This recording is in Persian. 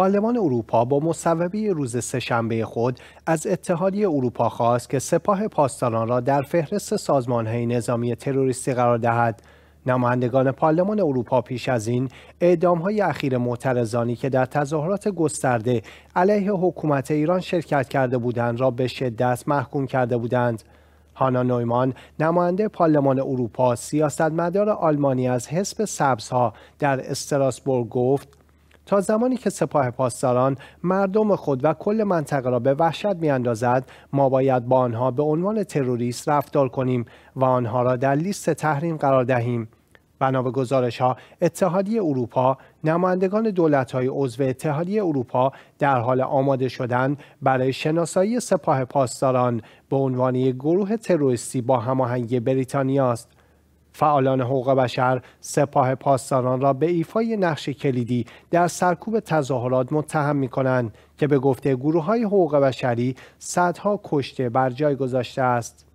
پارلمان اروپا با مصوبه روز سهشنبه خود از اتحادیه اروپا خواست که سپاه پاسداران را در فهرست سازمانهای نظامی تروریستی قرار دهد نمایندگان پارلمان اروپا پیش از این اعدامهای اخیر معترضانی که در تظاهرات گسترده علیه حکومت ایران شرکت کرده بودند را به شدت محکوم کرده بودند هانا نویمان نماینده پارلمان اروپا سیاستمدار آلمانی از حزب سبزها در استراسبورگ گفت تا زمانی که سپاه پاسداران مردم خود و کل منطقه را به وحشت میاندازد ما باید با آنها به عنوان تروریست رفتار کنیم و آنها را در لیست تحریم قرار دهیم بنا به گزارش ها اتحادیه اروپا نمایندگان دولت های عضو اتحادیه اروپا در حال آماده شدن برای شناسایی سپاه پاسداران به عنوان گروه تروریستی با هماهنگی بریتانیا است فعالان حقوق بشر سپاه پاسداران را به ایفای نقش کلیدی در سرکوب تظاهرات متهم می کنند که به گفته گروه های حقوق بشری صدها کشته بر جای گذاشته است.